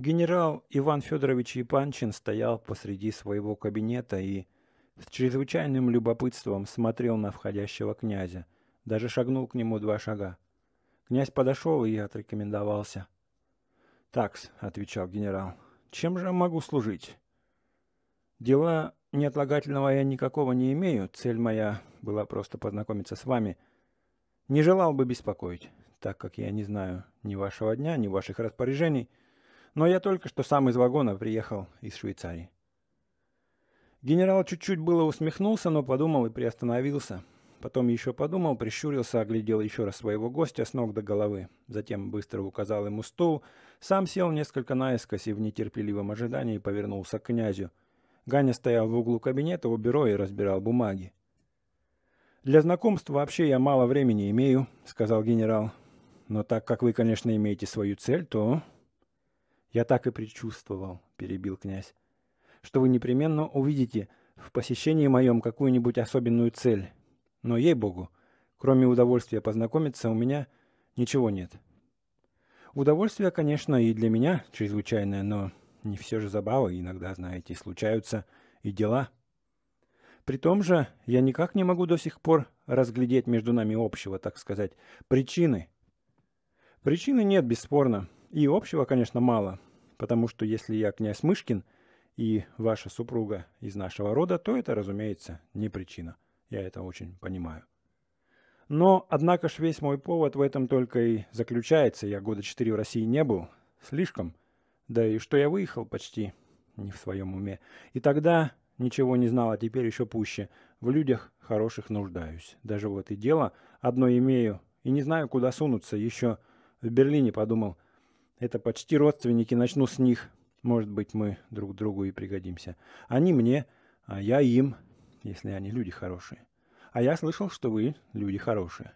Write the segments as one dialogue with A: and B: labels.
A: Генерал Иван Федорович Епанчин стоял посреди своего кабинета и с чрезвычайным любопытством смотрел на входящего князя, даже шагнул к нему два шага. Князь подошел и отрекомендовался. «Такс», — отвечал генерал, — «чем же могу служить?» «Дела неотлагательного я никакого не имею, цель моя была просто познакомиться с вами. Не желал бы беспокоить, так как я не знаю ни вашего дня, ни ваших распоряжений» но я только что сам из вагона приехал из Швейцарии. Генерал чуть-чуть было усмехнулся, но подумал и приостановился. Потом еще подумал, прищурился, оглядел еще раз своего гостя с ног до головы. Затем быстро указал ему стул, сам сел несколько наискось и в нетерпеливом ожидании повернулся к князю. Ганя стоял в углу кабинета у бюро и разбирал бумаги. «Для знакомств вообще я мало времени имею», — сказал генерал. «Но так как вы, конечно, имеете свою цель, то «Я так и предчувствовал», — перебил князь, — «что вы непременно увидите в посещении моем какую-нибудь особенную цель. Но, ей-богу, кроме удовольствия познакомиться, у меня ничего нет». Удовольствие, конечно, и для меня чрезвычайное, но не все же забавы иногда, знаете, случаются и дела. При том же я никак не могу до сих пор разглядеть между нами общего, так сказать, причины. Причины нет, бесспорно, — и общего, конечно, мало, потому что если я князь Мышкин и ваша супруга из нашего рода, то это, разумеется, не причина. Я это очень понимаю. Но, однако ж, весь мой повод в этом только и заключается. Я года четыре в России не был. Слишком. Да и что я выехал почти не в своем уме. И тогда ничего не знал, а теперь еще пуще. В людях хороших нуждаюсь. Даже вот и дело одно имею. И не знаю, куда сунуться. Еще в Берлине подумал – это почти родственники, начну с них. Может быть, мы друг другу и пригодимся. Они мне, а я им, если они люди хорошие. А я слышал, что вы люди хорошие.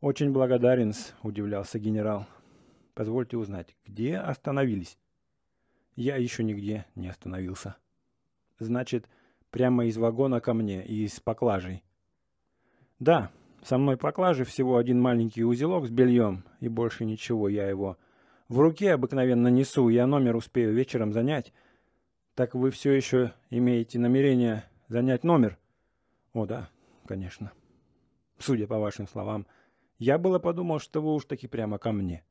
A: Очень благодарен, удивлялся генерал. Позвольте узнать, где остановились? Я еще нигде не остановился. Значит, прямо из вагона ко мне и из поклажей. Да, со мной поклажи всего один маленький узелок с бельем, и больше ничего я его. В руке обыкновенно несу, я номер успею вечером занять. Так вы все еще имеете намерение занять номер? О да, конечно. Судя по вашим словам, я было подумал, что вы уж таки прямо ко мне.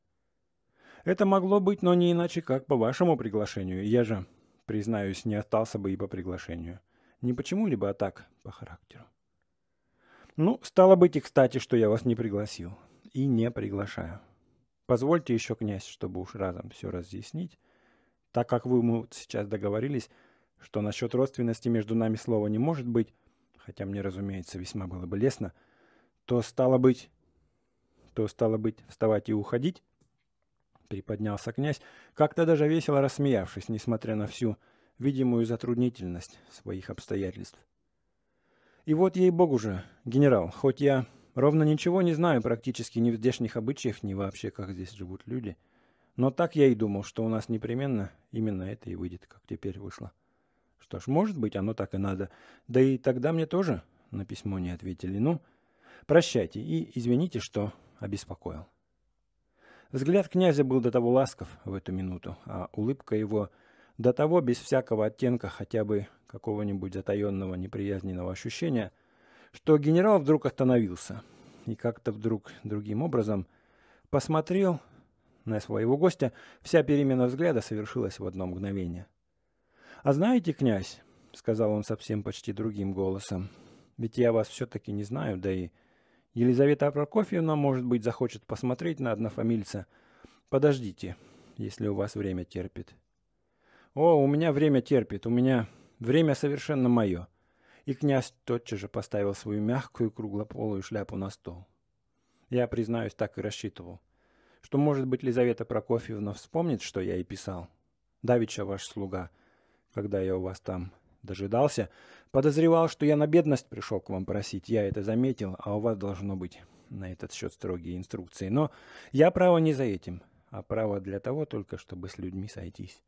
A: Это могло быть, но не иначе, как по вашему приглашению. Я же, признаюсь, не остался бы и по приглашению. Не почему-либо, а так, по характеру. Ну, стало быть и кстати, что я вас не пригласил. И не приглашаю. Позвольте еще, князь, чтобы уж разом все разъяснить, так как вы мы сейчас договорились, что насчет родственности между нами слова не может быть, хотя мне, разумеется, весьма было бы лестно, то стало быть... То стало быть, вставать и уходить, приподнялся князь, как-то даже весело рассмеявшись, несмотря на всю видимую затруднительность своих обстоятельств. И вот ей-богу же, генерал, хоть я ровно ничего не знаю практически ни в здешних обычаях, ни вообще, как здесь живут люди, но так я и думал, что у нас непременно именно это и выйдет, как теперь вышло. Что ж, может быть, оно так и надо. Да и тогда мне тоже на письмо не ответили. Ну, прощайте и извините, что обеспокоил. Взгляд князя был до того ласков в эту минуту, а улыбка его – до того, без всякого оттенка хотя бы какого-нибудь затаенного неприязненного ощущения, что генерал вдруг остановился и как-то вдруг другим образом посмотрел на своего гостя, вся перемена взгляда совершилась в одно мгновение. «А знаете, князь, — сказал он совсем почти другим голосом, — ведь я вас все-таки не знаю, да и Елизавета Прокофьевна, может быть, захочет посмотреть на однофамильца. Подождите, если у вас время терпит». «О, у меня время терпит, у меня время совершенно мое». И князь тотчас же поставил свою мягкую круглополую шляпу на стол. Я, признаюсь, так и рассчитывал, что, может быть, Лизавета Прокофьевна вспомнит, что я и писал. Давича ваш слуга, когда я у вас там дожидался, подозревал, что я на бедность пришел к вам просить. Я это заметил, а у вас должно быть на этот счет строгие инструкции. Но я право не за этим, а право для того только, чтобы с людьми сойтись.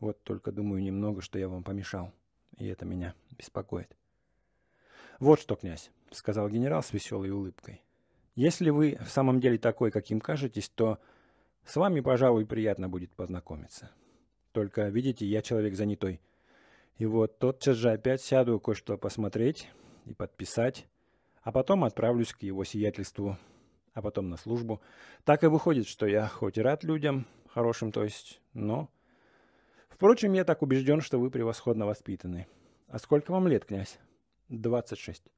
A: Вот только думаю немного, что я вам помешал, и это меня беспокоит. «Вот что, князь», — сказал генерал с веселой улыбкой. «Если вы в самом деле такой, каким кажетесь, то с вами, пожалуй, приятно будет познакомиться. Только, видите, я человек занятой. И вот тотчас же опять сяду кое-что посмотреть и подписать, а потом отправлюсь к его сиятельству, а потом на службу. Так и выходит, что я хоть и рад людям, хорошим, то есть, но Впрочем, я так убежден, что вы превосходно воспитаны. А сколько вам лет, князь? Двадцать шесть.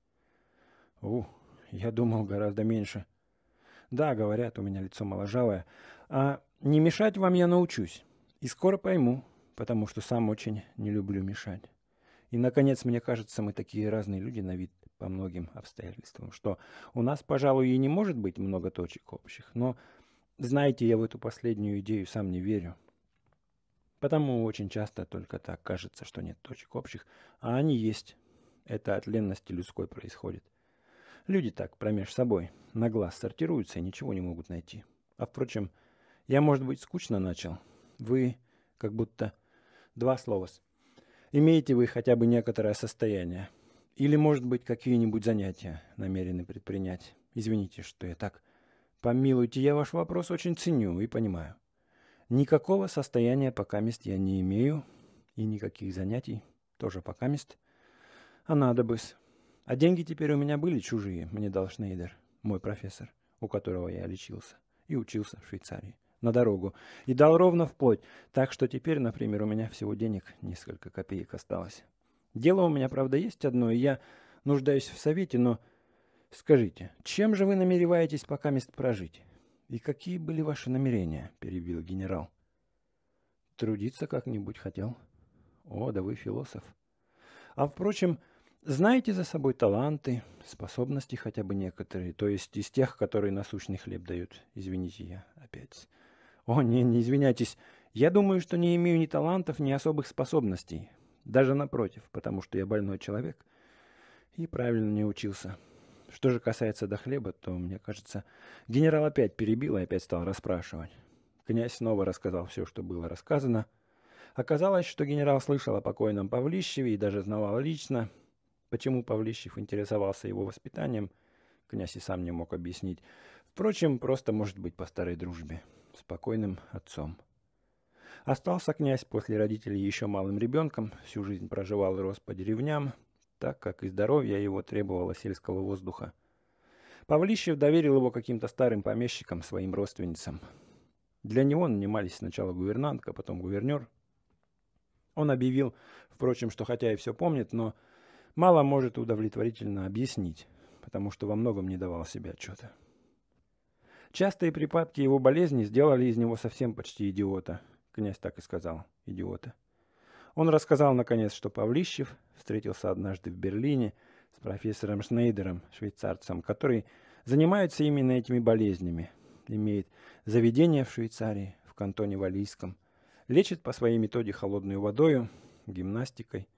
A: У, я думал гораздо меньше. Да, говорят, у меня лицо моложавое. А не мешать вам я научусь. И скоро пойму, потому что сам очень не люблю мешать. И, наконец, мне кажется, мы такие разные люди на вид по многим обстоятельствам, что у нас, пожалуй, и не может быть много точек общих. Но, знаете, я в эту последнюю идею сам не верю. Потому очень часто только так кажется, что нет точек общих, а они есть. Это от ленности людской происходит. Люди так, промеж собой, на глаз сортируются и ничего не могут найти. А впрочем, я, может быть, скучно начал. Вы как будто... Два слова. Имеете вы хотя бы некоторое состояние? Или, может быть, какие-нибудь занятия намерены предпринять? Извините, что я так... Помилуйте, я ваш вопрос очень ценю и понимаю. Никакого состояния пока мест я не имею, и никаких занятий тоже пока мест. А надо бы А деньги теперь у меня были чужие, мне дал Шнейдер, мой профессор, у которого я лечился и учился в Швейцарии, на дорогу. И дал ровно вплоть, так что теперь, например, у меня всего денег несколько копеек осталось. Дело у меня, правда, есть одно, и я нуждаюсь в совете, но скажите, чем же вы намереваетесь пока мест прожить? «И какие были ваши намерения?» – перебил генерал. «Трудиться как-нибудь хотел». «О, да вы философ». «А, впрочем, знаете за собой таланты, способности хотя бы некоторые, то есть из тех, которые насущный хлеб дают. Извините, я опять...» «О, не, не извиняйтесь. Я думаю, что не имею ни талантов, ни особых способностей. Даже напротив, потому что я больной человек и правильно не учился». Что же касается до хлеба, то, мне кажется, генерал опять перебил и опять стал расспрашивать. Князь снова рассказал все, что было рассказано. Оказалось, что генерал слышал о покойном Павлищеве и даже знавал лично, почему Павлищев интересовался его воспитанием, князь и сам не мог объяснить. Впрочем, просто, может быть, по старой дружбе, спокойным отцом. Остался князь после родителей еще малым ребенком, всю жизнь проживал и рос по деревням, так как и здоровье его требовало сельского воздуха. Павлищев доверил его каким-то старым помещикам, своим родственницам. Для него нанимались сначала гувернантка, потом гувернер. Он объявил, впрочем, что хотя и все помнит, но мало может удовлетворительно объяснить, потому что во многом не давал себе отчета. Частые припадки его болезни сделали из него совсем почти идиота. Князь так и сказал – идиота. Он рассказал, наконец, что Павлищев встретился однажды в Берлине с профессором Шнейдером, швейцарцем, который занимается именно этими болезнями, имеет заведение в Швейцарии, в кантоне Валийском, лечит по своей методе холодную водою, гимнастикой,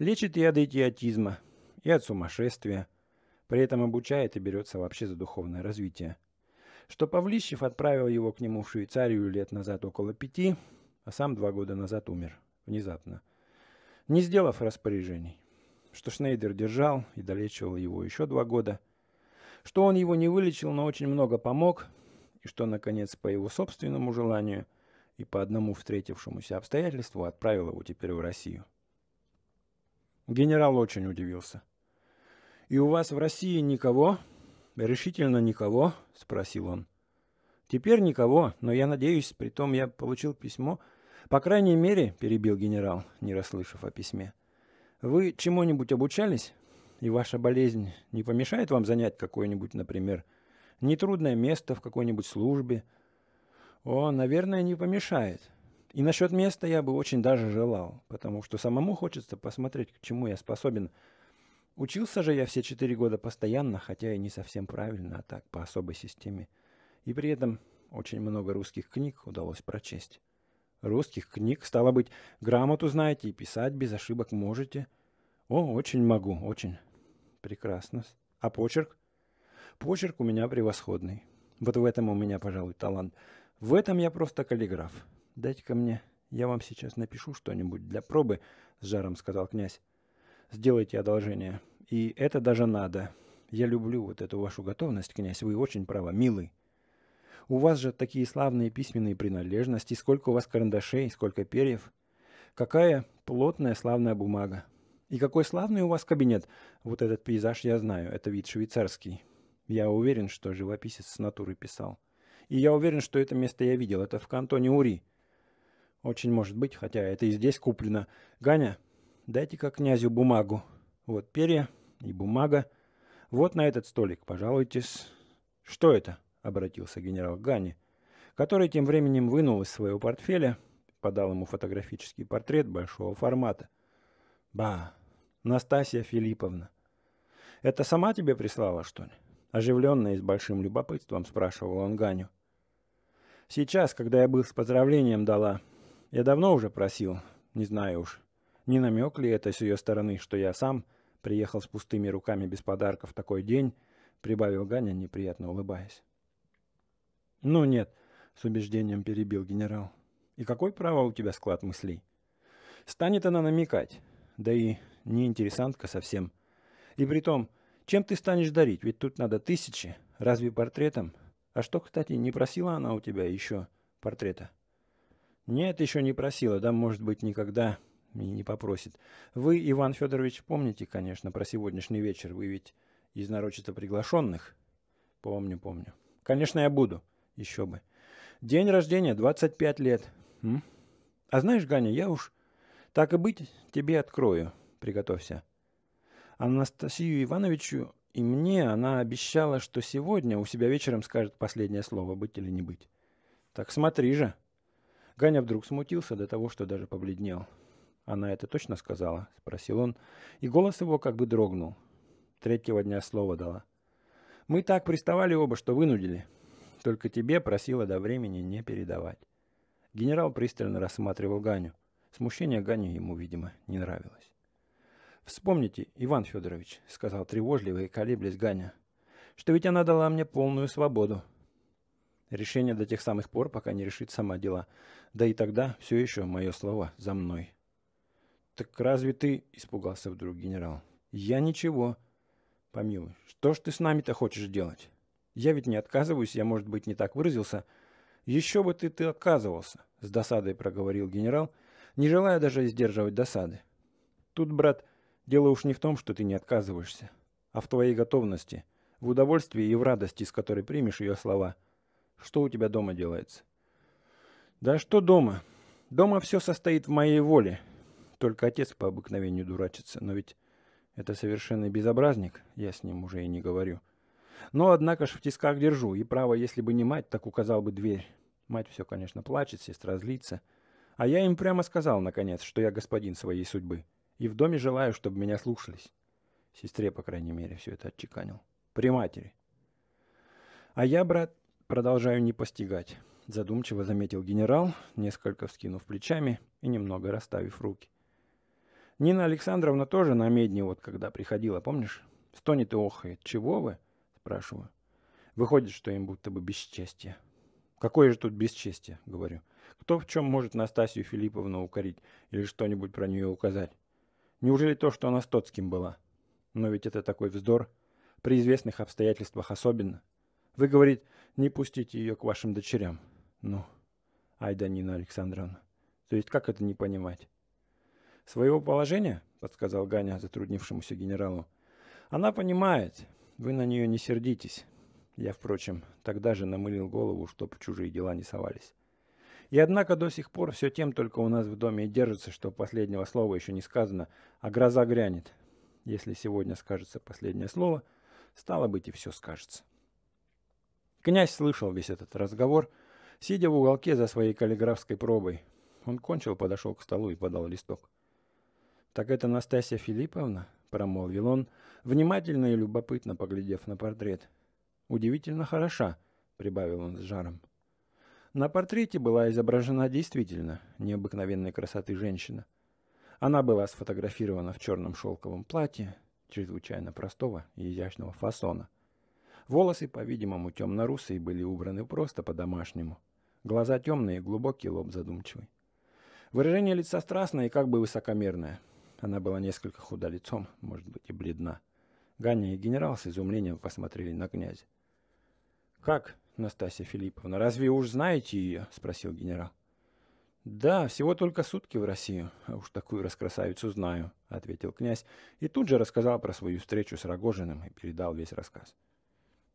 A: лечит и от идиотизма, и от сумасшествия, при этом обучает и берется вообще за духовное развитие. Что Павлищев отправил его к нему в Швейцарию лет назад около пяти, а сам два года назад умер внезапно, не сделав распоряжений, что Шнейдер держал и долечивал его еще два года, что он его не вылечил, но очень много помог, и что, наконец, по его собственному желанию и по одному встретившемуся обстоятельству отправил его теперь в Россию. Генерал очень удивился. «И у вас в России никого?» «Решительно никого?» – спросил он. «Теперь никого, но я надеюсь, при том я получил письмо – «По крайней мере», — перебил генерал, не расслышав о письме, «вы чему-нибудь обучались, и ваша болезнь не помешает вам занять какое-нибудь, например, нетрудное место в какой-нибудь службе?» «О, наверное, не помешает. И насчет места я бы очень даже желал, потому что самому хочется посмотреть, к чему я способен. Учился же я все четыре года постоянно, хотя и не совсем правильно, а так, по особой системе. И при этом очень много русских книг удалось прочесть» русских книг. Стало быть, грамоту знаете и писать без ошибок можете. О, очень могу, очень. Прекрасно. А почерк? Почерк у меня превосходный. Вот в этом у меня, пожалуй, талант. В этом я просто каллиграф. Дайте-ка мне, я вам сейчас напишу что-нибудь для пробы, с жаром сказал князь. Сделайте одолжение. И это даже надо. Я люблю вот эту вашу готовность, князь. Вы очень право, милый. У вас же такие славные письменные принадлежности, сколько у вас карандашей, сколько перьев. Какая плотная славная бумага. И какой славный у вас кабинет. Вот этот пейзаж я знаю, это вид швейцарский. Я уверен, что живописец с натуры писал. И я уверен, что это место я видел, это в кантоне Ури. Очень может быть, хотя это и здесь куплено. Ганя, дайте-ка князю бумагу. Вот перья и бумага. Вот на этот столик, пожалуйтесь. Что это? обратился генерал к который тем временем вынул из своего портфеля, подал ему фотографический портрет большого формата. «Ба, Настасья Филипповна, это сама тебе прислала, что ли?» Оживленно и с большим любопытством спрашивал он Ганю. «Сейчас, когда я был с поздравлением дала, я давно уже просил, не знаю уж, не намек ли это с ее стороны, что я сам приехал с пустыми руками без подарков в такой день, прибавил Ганя, неприятно улыбаясь. «Ну нет», — с убеждением перебил генерал. «И какое право у тебя склад мыслей?» «Станет она намекать, да и не интересантка совсем. И при том, чем ты станешь дарить? Ведь тут надо тысячи, разве портретом? А что, кстати, не просила она у тебя еще портрета?» «Нет, еще не просила, да, может быть, никогда и не попросит. Вы, Иван Федорович, помните, конечно, про сегодняшний вечер? Вы ведь из нарочито приглашенных?» «Помню, помню. Конечно, я буду». Еще бы. День рождения 25 лет. А знаешь, Ганя, я уж так и быть тебе открою. Приготовься. Анастасию Ивановичу и мне она обещала, что сегодня у себя вечером скажет последнее слово, быть или не быть. Так смотри же. Ганя вдруг смутился до того, что даже побледнел. Она это точно сказала? Спросил он, и голос его как бы дрогнул. Третьего дня слово дала. Мы так приставали оба, что вынудили. Только тебе просила до времени не передавать. Генерал пристально рассматривал Ганю. Смущение Ганю ему, видимо, не нравилось. «Вспомните, Иван Федорович», — сказал тревожливо и колеблясь Ганя, — «что ведь она дала мне полную свободу». Решение до тех самых пор, пока не решит сама дела. Да и тогда все еще мое слово за мной. «Так разве ты...» — испугался вдруг генерал. «Я ничего». «Помилуй, что ж ты с нами-то хочешь делать?» Я ведь не отказываюсь, я, может быть, не так выразился. Еще бы ты, ты отказывался, с досадой проговорил генерал, не желая даже сдерживать досады. Тут, брат, дело уж не в том, что ты не отказываешься, а в твоей готовности, в удовольствии и в радости, с которой примешь ее слова. Что у тебя дома делается? Да что дома? Дома все состоит в моей воле. Только отец по обыкновению дурачится, но ведь это совершенный безобразник, я с ним уже и не говорю. — но, однако ж, в тисках держу, и право, если бы не мать, так указал бы дверь. Мать все, конечно, плачет, сестра злится. А я им прямо сказал, наконец, что я господин своей судьбы. И в доме желаю, чтобы меня слушались. Сестре, по крайней мере, все это отчеканил. При матери. А я, брат, продолжаю не постигать. Задумчиво заметил генерал, несколько вскинув плечами и немного расставив руки. Нина Александровна тоже на медне вот когда приходила, помнишь? Стонет и охает. Чего вы? спрашиваю. Выходит, что им будто бы бесчестье. Какое же тут бесчестье, говорю. Кто в чем может Настасью Филипповну укорить или что-нибудь про нее указать? Неужели то, что она с Тоцким была? Но ведь это такой вздор. При известных обстоятельствах особенно. Вы, говорит, не пустите ее к вашим дочерям. Ну, ай да Нина Александровна. То есть как это не понимать? Своего положения, подсказал Ганя затруднившемуся генералу, она понимает, вы на нее не сердитесь. Я, впрочем, тогда же намылил голову, чтоб чужие дела не совались. И однако до сих пор все тем только у нас в доме и держится, что последнего слова еще не сказано, а гроза грянет. Если сегодня скажется последнее слово, стало быть и все скажется. Князь слышал весь этот разговор, сидя в уголке за своей каллиграфской пробой. Он кончил, подошел к столу и подал листок. «Так это Настасья Филипповна?» — промолвил он, внимательно и любопытно поглядев на портрет. «Удивительно хороша», — прибавил он с жаром. На портрете была изображена действительно необыкновенной красоты женщина. Она была сфотографирована в черном шелковом платье, чрезвычайно простого и изящного фасона. Волосы, по-видимому, темно-русые были убраны просто по-домашнему. Глаза темные, глубокий лоб задумчивый. Выражение лица страстное и как бы высокомерное — она была несколько худа лицом, может быть, и бледна. Ганя и генерал с изумлением посмотрели на князя. «Как, Настасья Филипповна, разве уж знаете ее?» — спросил генерал. «Да, всего только сутки в Россию, а уж такую раскрасавицу знаю», — ответил князь, и тут же рассказал про свою встречу с Рогожиным и передал весь рассказ.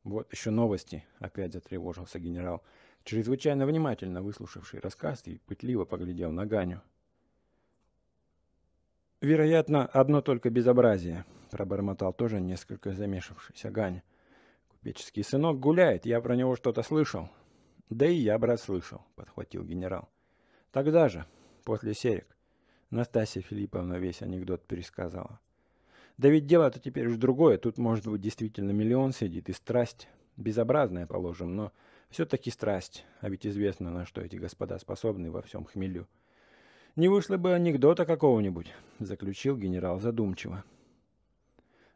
A: «Вот еще новости», — опять затревожился генерал, чрезвычайно внимательно выслушавший рассказ и пытливо поглядел на Ганю, «Вероятно, одно только безобразие», — пробормотал тоже несколько замешившийся Гань. «Купеческий сынок гуляет, я про него что-то слышал». «Да и я, брат, слышал», — подхватил генерал. «Тогда же, после серик». Настасья Филипповна весь анекдот пересказала. «Да ведь дело-то теперь уж другое. Тут, может быть, действительно миллион сидит и страсть. Безобразная, положим, но все-таки страсть. А ведь известно, на что эти господа способны во всем хмелю». Не вышло бы анекдота какого-нибудь, заключил генерал задумчиво.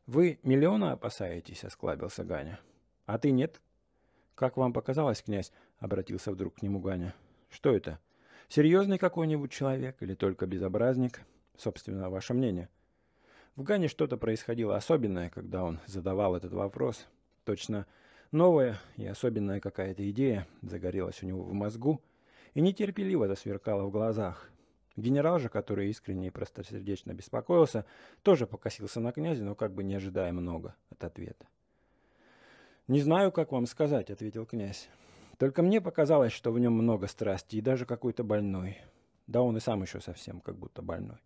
A: Вы миллиона опасаетесь, осклабился Ганя. А ты нет? Как вам показалось, князь, обратился вдруг к нему Ганя. Что это? Серьезный какой-нибудь человек или только безобразник? Собственно, ваше мнение. В Гане что-то происходило особенное, когда он задавал этот вопрос. Точно новая и особенная какая-то идея загорелась у него в мозгу и нетерпеливо засверкала в глазах. Генерал же, который искренне и простосердечно беспокоился, тоже покосился на князя, но как бы не ожидая много от ответа. «Не знаю, как вам сказать», — ответил князь. «Только мне показалось, что в нем много страсти и даже какой-то больной. Да он и сам еще совсем как будто больной.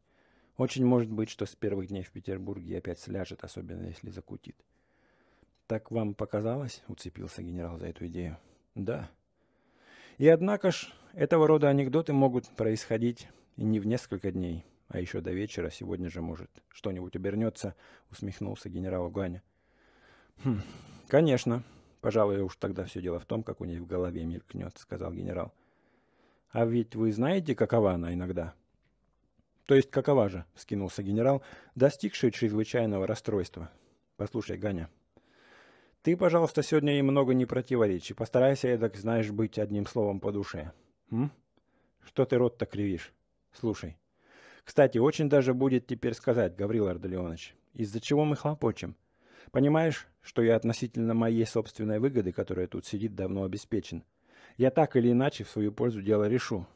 A: Очень может быть, что с первых дней в Петербурге опять сляжет, особенно если закутит». «Так вам показалось?» — уцепился генерал за эту идею. «Да». «И однако ж, этого рода анекдоты могут происходить не в несколько дней, а еще до вечера сегодня же, может, что-нибудь обернется, усмехнулся генерал Ганя. Хм, конечно. Пожалуй, уж тогда все дело в том, как у ней в голове мелькнет, сказал генерал. А ведь вы знаете, какова она иногда? То есть какова же, вскинулся генерал, достигший чрезвычайного расстройства. Послушай, Ганя, ты, пожалуйста, сегодня ей много не противоречи. Постарайся, эдак, знаешь, быть одним словом по душе. М? Что ты рот-то кривишь? Слушай, кстати, очень даже будет теперь сказать, Гаврил Ардалионович, из-за чего мы хлопочем. Понимаешь, что я относительно моей собственной выгоды, которая тут сидит, давно обеспечен. Я так или иначе в свою пользу дело решу.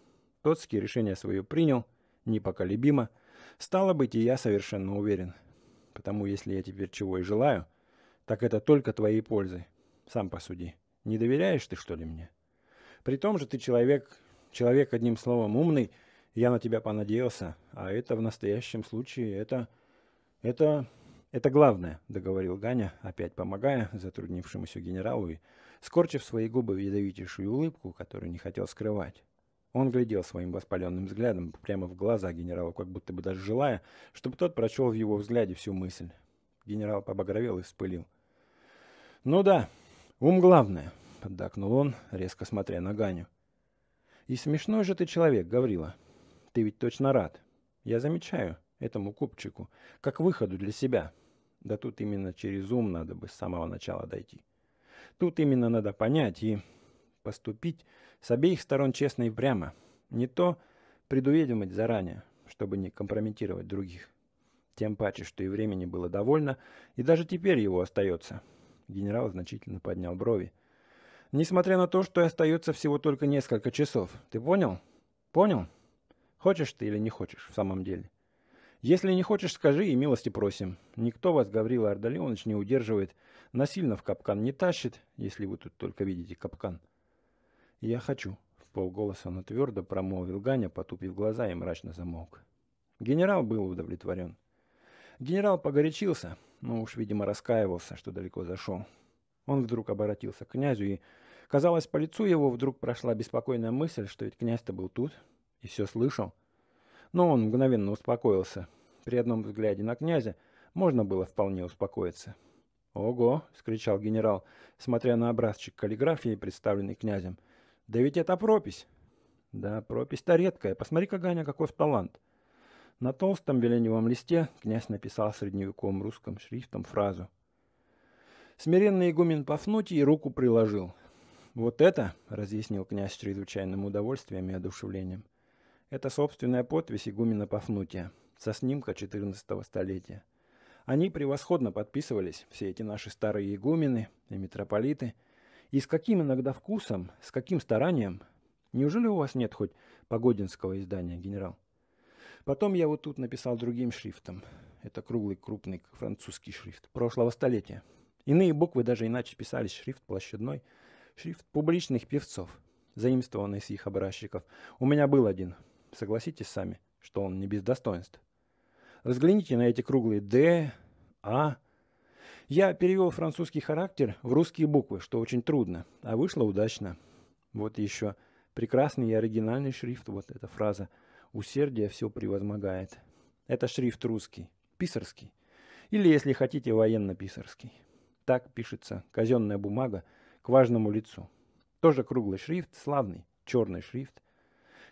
A: Тотский решение свое принял, непоколебимо. Стало быть, и я совершенно уверен. Потому если я теперь чего и желаю, так это только твоей пользы. Сам посуди. Не доверяешь ты, что ли, мне? При том же ты человек, человек, одним словом, умный, я на тебя понадеялся, а это в настоящем случае, это, это, это главное, договорил Ганя, опять помогая затруднившемуся генералу и скорчив свои губы в ядовитейшую улыбку, которую не хотел скрывать. Он глядел своим воспаленным взглядом прямо в глаза генералу, как будто бы даже желая, чтобы тот прочел в его взгляде всю мысль. Генерал побагровел и вспылил. «Ну да, ум главное», — поддакнул он, резко смотря на Ганю. «И смешной же ты человек, Гаврила», ты ведь точно рад. Я замечаю этому купчику, как выходу для себя. Да тут именно через ум надо бы с самого начала дойти. Тут именно надо понять и поступить с обеих сторон честно и прямо. Не то предуедемать заранее, чтобы не компрометировать других. Тем паче, что и времени было довольно, и даже теперь его остается. Генерал значительно поднял брови. Несмотря на то, что остается всего только несколько часов. Ты понял? Понял? Хочешь ты или не хочешь, в самом деле. Если не хочешь, скажи и милости просим. Никто вас, Гаврила Ардалионович, не удерживает, насильно в капкан не тащит, если вы тут только видите капкан. Я хочу, в полголоса, но твердо промолвил Ганя, потупив глаза и мрачно замолк. Генерал был удовлетворен. Генерал погорячился, но уж, видимо, раскаивался, что далеко зашел. Он вдруг обратился к князю, и, казалось, по лицу его вдруг прошла беспокойная мысль, что ведь князь-то был тут, и все слышал. Но он мгновенно успокоился. При одном взгляде на князя можно было вполне успокоиться. «Ого!» — скричал генерал, смотря на образчик каллиграфии, представленный князем. «Да ведь это пропись!» «Да, пропись-то редкая. Посмотри-ка, Ганя, а какой талант!» На толстом веленевом листе князь написал средневековым русским шрифтом фразу. Смиренный игумен Пафнутий руку приложил. «Вот это!» — разъяснил князь с чрезвычайным удовольствием и одушевлением. Это собственная подпись игумена Пафнутия со снимка XIV столетия. Они превосходно подписывались, все эти наши старые игумены и митрополиты. И с каким иногда вкусом, с каким старанием. Неужели у вас нет хоть погодинского издания, генерал? Потом я вот тут написал другим шрифтом. Это круглый, крупный французский шрифт прошлого столетия. Иные буквы даже иначе писались. Шрифт площадной, шрифт публичных певцов, заимствованный с их образчиков. У меня был один – Согласитесь сами, что он не без достоинств. Разгляните на эти круглые «Д», «А». Я перевел французский характер в русские буквы, что очень трудно, а вышло удачно. Вот еще прекрасный и оригинальный шрифт, вот эта фраза «Усердие все превозмогает». Это шрифт русский, писарский. Или, если хотите, военно-писарский. Так пишется казенная бумага к важному лицу. Тоже круглый шрифт, славный черный шрифт,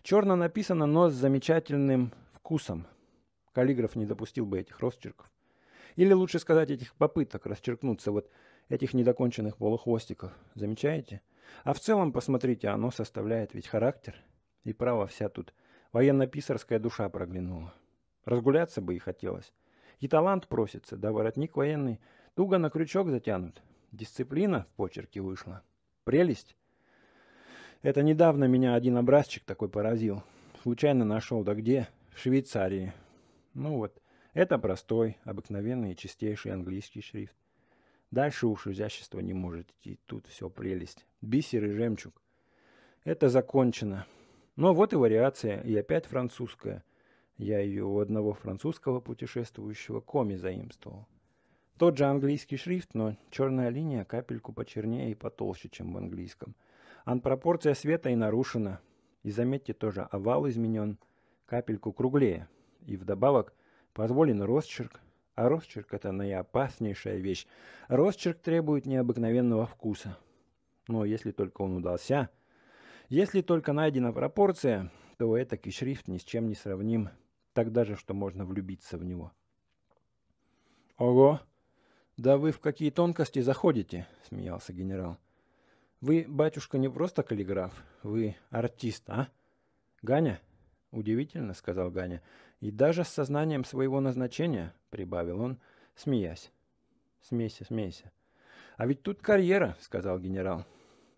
A: Черно написано, но с замечательным вкусом. Каллиграф не допустил бы этих росчерков. Или лучше сказать, этих попыток расчеркнуться, вот этих недоконченных полухвостиков. Замечаете? А в целом, посмотрите, оно составляет ведь характер. И право вся тут военно-писарская душа проглянула. Разгуляться бы и хотелось. И талант просится, да воротник военный туго на крючок затянут. Дисциплина в почерке вышла. Прелесть. Это недавно меня один образчик такой поразил. Случайно нашел, да где? В Швейцарии. Ну вот, это простой, обыкновенный и чистейший английский шрифт. Дальше уж изящество не может идти, тут все прелесть. Бисер и жемчуг. Это закончено. Но вот и вариация, и опять французская. Я ее у одного французского путешествующего коми заимствовал. Тот же английский шрифт, но черная линия капельку почернее и потолще, чем в английском – Анпропорция света и нарушена. И заметьте тоже, овал изменен капельку круглее. И вдобавок позволен росчерк, а росчерк – это наиопаснейшая вещь. Росчерк требует необыкновенного вкуса. Но если только он удался, если только найдена пропорция, то и шрифт ни с чем не сравним. Так даже, что можно влюбиться в него. «Ого! Да вы в какие тонкости заходите!» – смеялся генерал – вы, батюшка, не просто каллиграф, вы артист, а? Ганя? Удивительно, сказал Ганя. И даже с сознанием своего назначения, прибавил он, смеясь. Смейся, смейся. А ведь тут карьера, сказал генерал.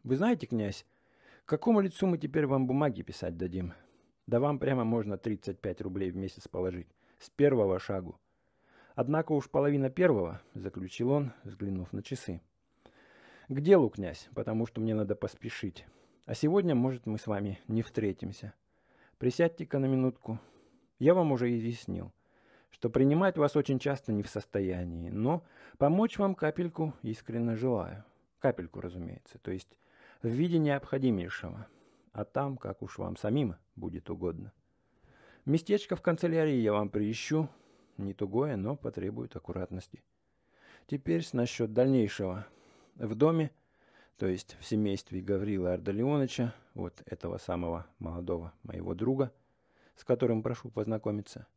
A: Вы знаете, князь, какому лицу мы теперь вам бумаги писать дадим? Да вам прямо можно 35 рублей в месяц положить. С первого шагу. Однако уж половина первого, заключил он, взглянув на часы. К делу, князь, потому что мне надо поспешить. А сегодня, может, мы с вами не встретимся. Присядьте-ка на минутку. Я вам уже изъяснил, что принимать вас очень часто не в состоянии, но помочь вам капельку искренне желаю. Капельку, разумеется, то есть в виде необходимейшего. А там, как уж вам самим будет угодно. Местечко в канцелярии я вам приищу. Не тугое, но потребует аккуратности. Теперь насчет дальнейшего – в доме, то есть в семействе Гаврила Ардалионовича, вот этого самого молодого моего друга, с которым прошу познакомиться.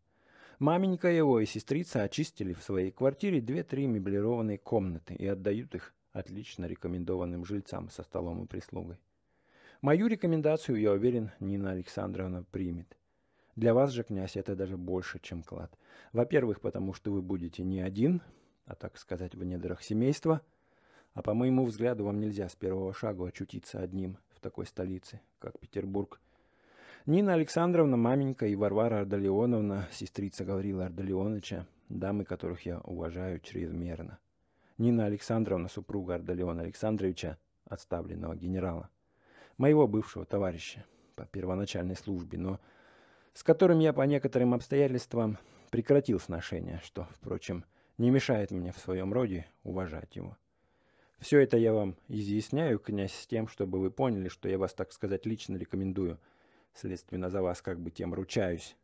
A: Маменька его и сестрица очистили в своей квартире две-три меблированные комнаты и отдают их отлично рекомендованным жильцам со столом и прислугой. Мою рекомендацию, я уверен, Нина Александровна примет. Для вас же, князь, это даже больше, чем клад. Во-первых, потому что вы будете не один, а так сказать, в недрах семейства – а по моему взгляду, вам нельзя с первого шага очутиться одним в такой столице, как Петербург. Нина Александровна, маменька, и Варвара Ардалионовна, сестрица Гаврила Ардалионовича, дамы которых я уважаю чрезмерно. Нина Александровна, супруга Ардалиона Александровича, отставленного генерала. Моего бывшего товарища по первоначальной службе, но с которым я по некоторым обстоятельствам прекратил сношение, что, впрочем, не мешает мне в своем роде уважать его. Все это я вам изъясняю, князь, с тем, чтобы вы поняли, что я вас, так сказать, лично рекомендую. Следственно, за вас как бы тем ручаюсь.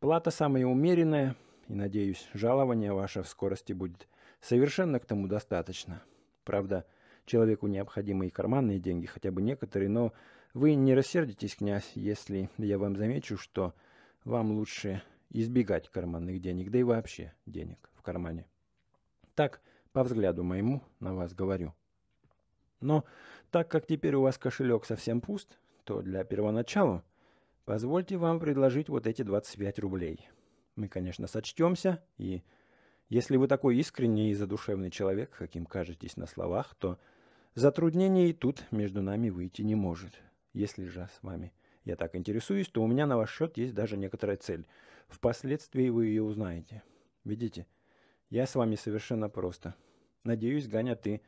A: Плата самая умеренная, и, надеюсь, жалование ваше в скорости будет совершенно к тому достаточно. Правда, человеку необходимы и карманные деньги, хотя бы некоторые, но вы не рассердитесь, князь, если я вам замечу, что вам лучше избегать карманных денег, да и вообще денег в кармане. Так, — по взгляду моему на вас говорю. Но так как теперь у вас кошелек совсем пуст, то для первоначала позвольте вам предложить вот эти 25 рублей. Мы, конечно, сочтемся, и если вы такой искренний и задушевный человек, каким кажетесь на словах, то затруднений тут между нами выйти не может. Если же с вами я так интересуюсь, то у меня на ваш счет есть даже некоторая цель. Впоследствии вы ее узнаете. Видите, я с вами совершенно просто. Надеюсь, Ганя, ты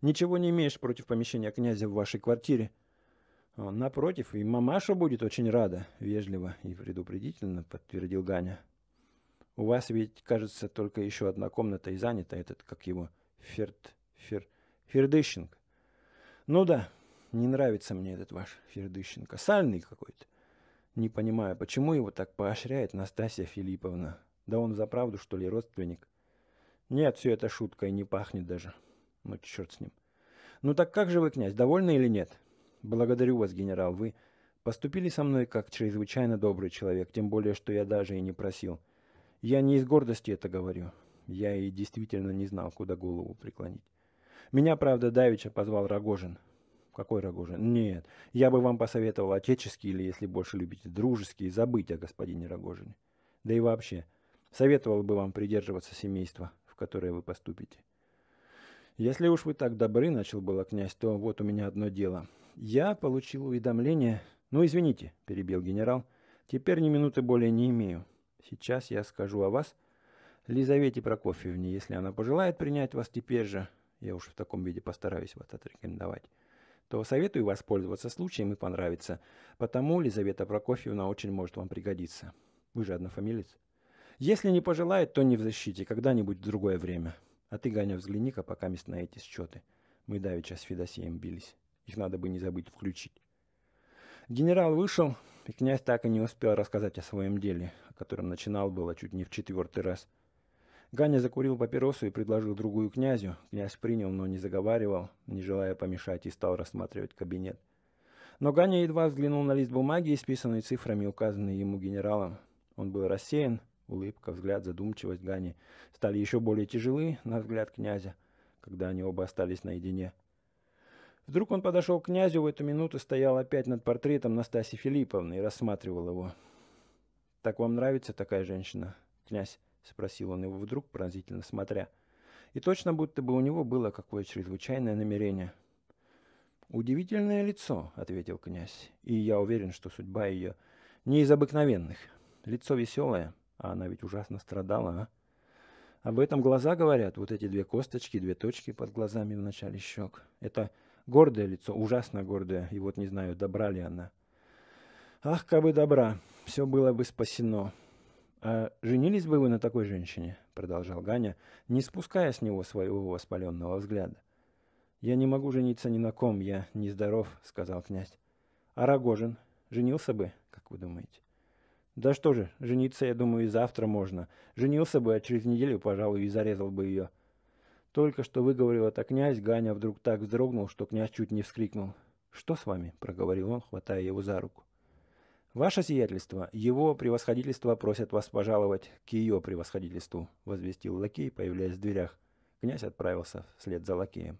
A: ничего не имеешь против помещения князя в вашей квартире. Он э, напротив, и мамаша будет очень рада, вежливо и предупредительно подтвердил Ганя. У вас ведь, кажется, только еще одна комната и занята этот, как его, Ферд... Фер... Фердыщенко. Ну да, не нравится мне этот ваш Фердыщенко. Сальный какой-то. Не понимаю, почему его так поощряет Настасья Филипповна. Да он за правду, что ли, родственник? Нет, все это шутка и не пахнет даже. Ну, черт с ним. Ну так как же вы, князь, довольны или нет? Благодарю вас, генерал, вы поступили со мной как чрезвычайно добрый человек, тем более, что я даже и не просил. Я не из гордости это говорю. Я и действительно не знал, куда голову преклонить. Меня, правда, Давича позвал Рогожин. Какой Рогожин? Нет, я бы вам посоветовал отеческий или, если больше любите, дружеский, забыть о господине Рогожине. Да и вообще, советовал бы вам придерживаться семейства которое вы поступите. Если уж вы так добры, начал было князь, то вот у меня одно дело. Я получил уведомление... Ну, извините, перебил генерал. Теперь ни минуты более не имею. Сейчас я скажу о вас Лизавете Прокофьевне, если она пожелает принять вас теперь же, я уж в таком виде постараюсь вас отрекомендовать, то советую воспользоваться случаем и понравиться. Потому Лизавета Прокофьевна очень может вам пригодиться. Вы же однофамилец. Если не пожелает, то не в защите, когда-нибудь в другое время. А ты, Ганя, взгляни-ка пока мест на эти счеты. Мы давеча с Федосеем бились. Их надо бы не забыть включить. Генерал вышел, и князь так и не успел рассказать о своем деле, о котором начинал было чуть не в четвертый раз. Ганя закурил папиросу и предложил другую князю. Князь принял, но не заговаривал, не желая помешать, и стал рассматривать кабинет. Но Ганя едва взглянул на лист бумаги, исписанный цифрами, указанные ему генералом. Он был рассеян, Улыбка, взгляд, задумчивость Гани стали еще более тяжелы на взгляд князя, когда они оба остались наедине. Вдруг он подошел к князю, в эту минуту стоял опять над портретом Настаси Филипповны и рассматривал его. «Так вам нравится такая женщина, князь?» — спросил он его вдруг, пронзительно смотря. И точно будто бы у него было какое чрезвычайное намерение. «Удивительное лицо», — ответил князь, — «и я уверен, что судьба ее не из обыкновенных. Лицо веселое, а она ведь ужасно страдала, а? Об этом глаза говорят, вот эти две косточки, две точки под глазами в начале щек. Это гордое лицо, ужасно гордое, и вот не знаю, добра ли она. Ах, кабы добра, все было бы спасено. «А женились бы вы на такой женщине?» — продолжал Ганя, не спуская с него своего воспаленного взгляда. «Я не могу жениться ни на ком, я нездоров», — сказал князь. «А Рогожин женился бы, как вы думаете?» Да что же, жениться, я думаю, и завтра можно. Женился бы, а через неделю, пожалуй, и зарезал бы ее. Только что выговорил это князь, Ганя вдруг так вздрогнул, что князь чуть не вскрикнул. «Что с вами?» – проговорил он, хватая его за руку. «Ваше сиятельство, его превосходительство просят вас пожаловать к ее превосходительству», – возвестил лакей, появляясь в дверях. Князь отправился вслед за лакеем.